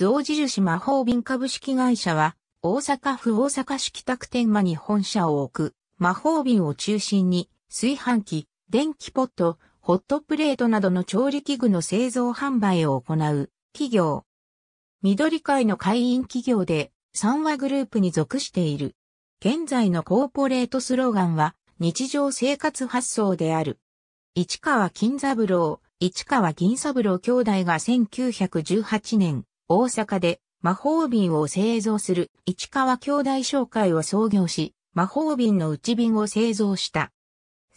象印魔法瓶株式会社は、大阪府大阪市北区天満に本社を置く、魔法瓶を中心に、炊飯器、電気ポット、ホットプレートなどの調理器具の製造販売を行う、企業。緑会の会員企業で、三和グループに属している。現在のコーポレートスローガンは、日常生活発想である。市川金三郎、市川銀三郎兄弟が1918年、大阪で魔法瓶を製造する市川兄弟商会を創業し、魔法瓶の内瓶を製造した。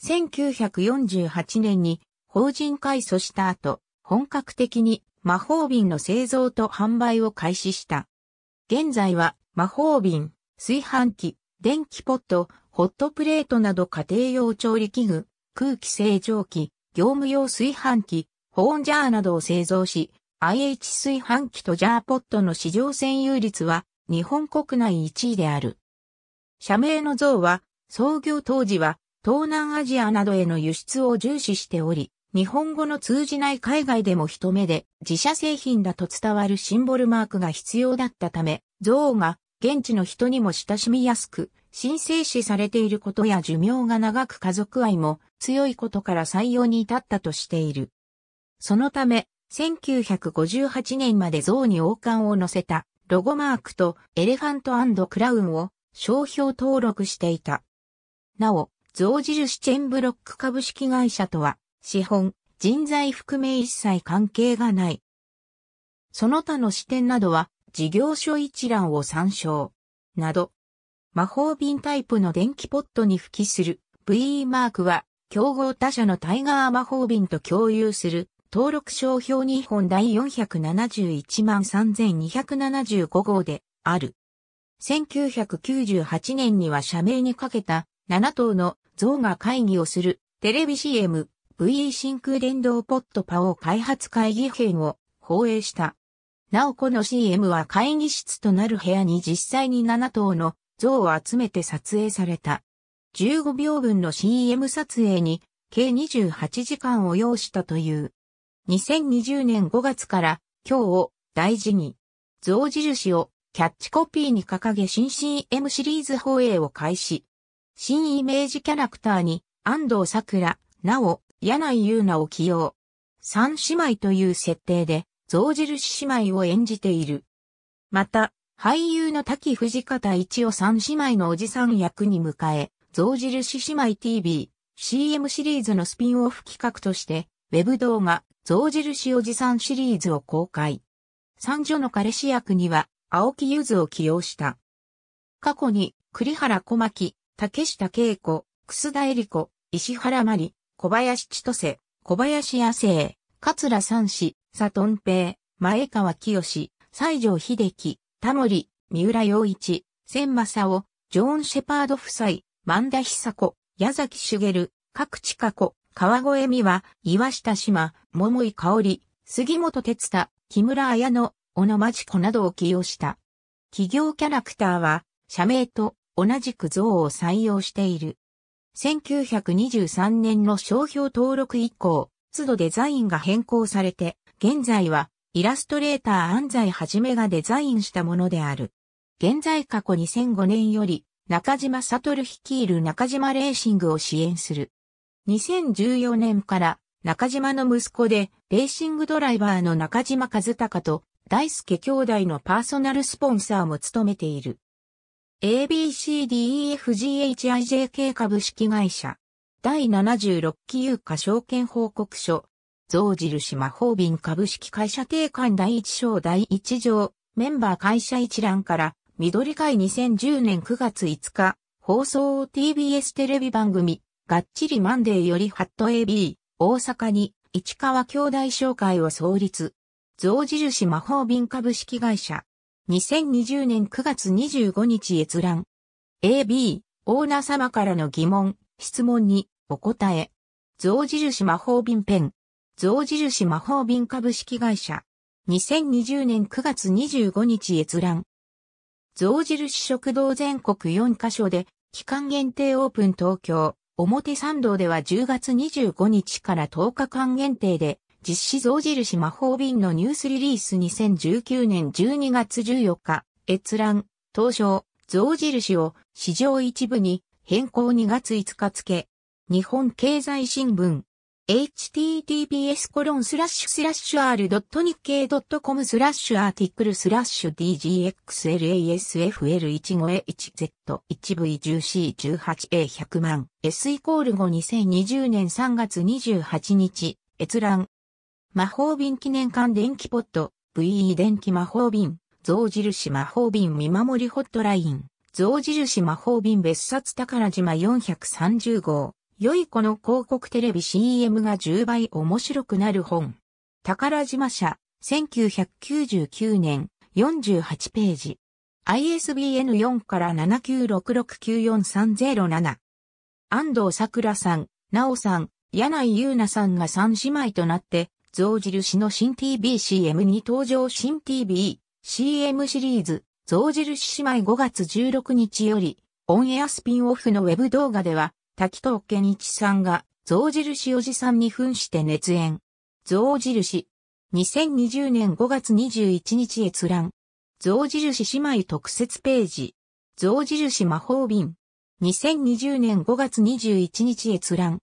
1948年に法人改組した後、本格的に魔法瓶の製造と販売を開始した。現在は魔法瓶、炊飯器、電気ポット、ホットプレートなど家庭用調理器具、空気清浄機、業務用炊飯器、保温ジャーなどを製造し、IH 炊飯器とジャーポットの市場占有率は日本国内1位である。社名の像は創業当時は東南アジアなどへの輸出を重視しており、日本語の通じない海外でも一目で自社製品だと伝わるシンボルマークが必要だったため、像が現地の人にも親しみやすく、神聖視されていることや寿命が長く家族愛も強いことから採用に至ったとしている。そのため、1958年まで像に王冠を乗せたロゴマークとエレファントクラウンを商標登録していた。なお、像印チェンブロック株式会社とは、資本、人材含め一切関係がない。その他の視点などは、事業所一覧を参照。など、魔法瓶タイプの電気ポットに付記する VE マークは、競合他社のタイガー魔法瓶と共有する登録商標日本第471万3275号である。1998年には社名にかけた7頭の像が会議をするテレビ CM VE 真空電動ポットパオ開発会議編を放映した。なおこの CM は会議室となる部屋に実際に7頭の像を集めて撮影された。15秒分の CM 撮影に計28時間を要したという。2020年5月から今日を大事に、象印をキャッチコピーに掲げ新 CM シリーズ放映を開始。新イメージキャラクターに安藤桜、なお、柳井優奈を起用。三姉妹という設定で、象印姉妹を演じている。また、俳優の滝藤方一を三姉妹のおじさん役に迎え、象印姉妹 TV、CM シリーズのスピンオフ企画として、ウェブ動画、象印おじさんシリーズを公開。三女の彼氏役には、青木ゆずを起用した。過去に、栗原小牧、竹下恵子、楠田恵理子、石原真理、小林千歳、小林野生、桂三氏、佐藤平、前川清、西条秀樹、田森、三浦洋一、千正夫、ジョーン・シェパード夫妻、萬田久子、矢崎茂、各地加子、川越美和、岩下志麻、桃井香織、杉本哲太、木村綾乃、小野町子などを起用した。企業キャラクターは、社名と同じく像を採用している。1923年の商標登録以降、都度デザインが変更されて、現在はイラストレーター安西はじめがデザインしたものである。現在過去2005年より中島悟率いる中島レーシングを支援する。2014年から中島の息子でレーシングドライバーの中島和孝と大輔兄弟のパーソナルスポンサーも務めている。ABCDEFGHIJK 株式会社第76期有価証券報告書象印魔法瓶株式会社定款第1章第1条メンバー会社一覧から緑会2010年9月5日放送 TBS テレビ番組がっちりマンデーよりハット AB、大阪に市川兄弟商会を創立。増自魔法瓶株式会社。2020年9月25日閲覧。AB、オーナー様からの疑問、質問にお答え。増自魔法瓶ペン。増自魔法瓶株式会社。2020年9月25日閲覧。増印食堂全国4カ所で、期間限定オープン東京。表参道では10月25日から10日間限定で、実施象印魔法瓶のニュースリリース2019年12月14日、閲覧、当初、象印を市場一部に変更2月5日付、日本経済新聞、https コロンスラッシュスラッシュ r.nikkei.com スラッシュアーティクルスラッシュ d g x l a s f l 1 5 h 1 z 1 v 1 0 c 1 8 a 1 0 0万 s イコール5 2020年3月28日閲覧魔法瓶記念館電気ポット VE 電気魔法瓶象印魔法瓶見守りホットライン象印魔法瓶別冊宝島430号良い子の広告テレビ CM が10倍面白くなる本。宝島社、1999年、48ページ。ISBN 4から7966943007。安藤桜さん、奈緒さん、柳井優奈さんが三姉妹となって、象印の新 TBCM に登場新 TV、CM シリーズ、象印姉妹5月16日より、オンエアスピンオフのウェブ動画では、滝藤健一さんが、象印おじさんに扮して熱演。象印。2020年5月21日閲覧。象印姉妹特設ページ。象印魔法瓶。2020年5月21日閲覧。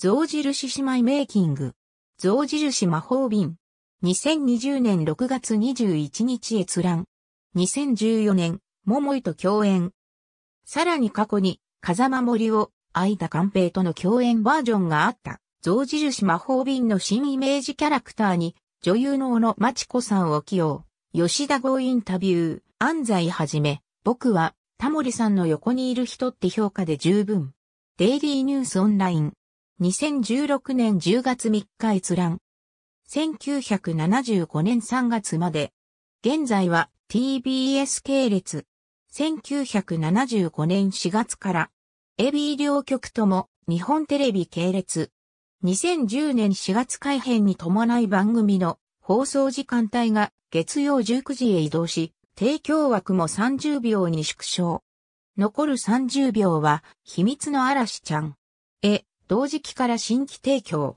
象印姉妹メイキング。象印魔法瓶。2020年6月21日閲覧。2014年、桃井と共演。さらに過去に、風間森を、相田寛平との共演バージョンがあった、象印魔法瓶の新イメージキャラクターに、女優の小野町子さんを起用、吉田豪インタビュー、安西はじめ、僕は、タモリさんの横にいる人って評価で十分。デイリーニュースオンライン。2016年10月3日閲覧。1975年3月まで。現在は TBS 系列。1975年4月から AB 両局とも日本テレビ系列。2010年4月改編に伴い番組の放送時間帯が月曜19時へ移動し、提供枠も30秒に縮小。残る30秒は秘密の嵐ちゃん。え、同時期から新規提供。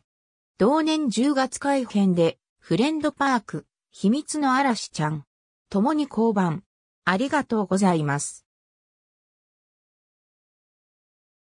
同年10月改編でフレンドパーク、秘密の嵐ちゃん。共に交番。ありがとうございます。